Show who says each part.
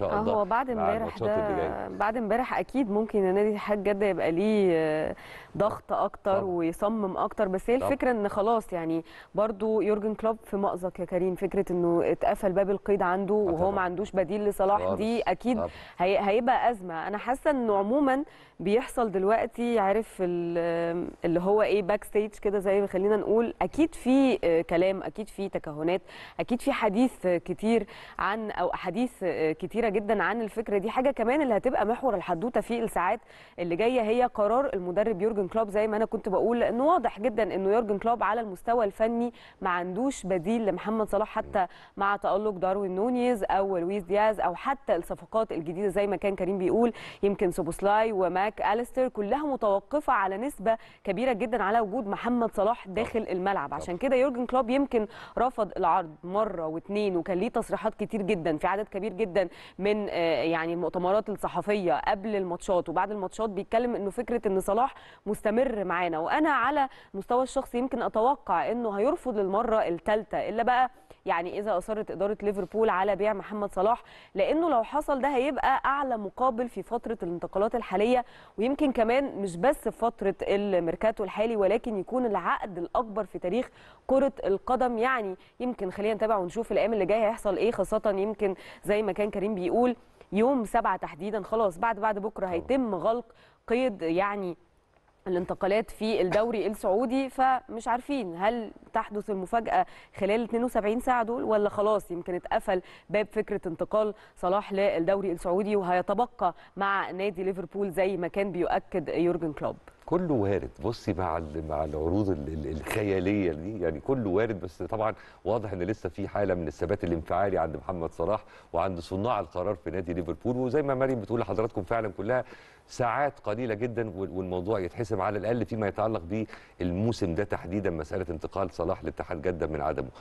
Speaker 1: شاء الله هو بعد امبارح ده
Speaker 2: بعد امبارح اكيد ممكن النادي الاتحاد جده يبقى ليه آه، ضغط اكتر طبعا. ويصمم اكتر بس هي الفكره ان خلاص يعني برضو يورجن كلوب في مأزق يا كريم فكره انه اتقفل باب القيد عنده آه، وهو ما عندوش بديل لصلاح دي اكيد طبعا. هيبقى ازمه انا حاسه انه عموما بيحصل دلوقتي عارف اللي هو ايه باك ستيج كده زي ما خلينا نقول اكيد في آه، كلام اكيد في تكهنات اكيد في حديث كتير عن او احاديث كتيره جدا عن الفكره دي حاجه كمان اللي هتبقى محور الحدوته في الساعات اللي جايه هي قرار المدرب يورجن كلوب زي ما انا كنت بقول لانه واضح جدا انه يورجن كلوب على المستوى الفني ما عندوش بديل لمحمد صلاح حتى مع تالق داروين نونيز او لويس دياز او حتى الصفقات الجديده زي ما كان كريم بيقول يمكن سوبوسلاي وماك اليستر كلها متوقفه على نسبه كبيره جدا على وجود محمد صلاح داخل الملعب عشان كده يورجن كلوب يمكن رفض العرض مره واثنين وكان ليه تصريحات كتير جدا في عدد كبير جدا من آه، يعني المؤتمرات الصحفيه قبل الماتشات وبعد الماتشات بيتكلم انه فكره ان صلاح مستمر معانا وانا على المستوى الشخصي يمكن اتوقع انه هيرفض للمره الثالثه الا بقى يعني اذا اصرت اداره ليفربول على بيع محمد صلاح لانه لو حصل ده هيبقى اعلى مقابل في فتره الانتقالات الحاليه ويمكن كمان مش بس في فتره الميركاتو الحالي ولكن يكون العقد الاكبر في تاريخ كره القدم يعني يمكن خلينا نتابع ونشوف الايام اللي جايه هيحصل ايه خاصه يمكن زي ما كان كريم بيقول يوم سبعة تحديدا خلاص بعد بعد بكره هيتم غلق قيد يعني الانتقالات في الدوري السعودي فمش عارفين هل تحدث المفاجاه خلال 72 ساعه دول ولا خلاص يمكن اتقفل باب فكره انتقال صلاح للدوري السعودي وهيتبقى مع نادي ليفربول زي ما كان بيؤكد يورجن كلوب
Speaker 1: كله وارد بصي مع مع العروض الخياليه دي يعني كله وارد بس طبعا واضح ان لسه في حاله من الثبات الانفعالي عند محمد صلاح وعند صناع القرار في نادي ليفربول وزي ما مريم بتقول لحضراتكم فعلا كلها ساعات قليله جدا والموضوع يتحسم على الاقل فيما يتعلق بالموسم ده تحديدا مساله انتقال صلاح لاتحاد جده من عدمه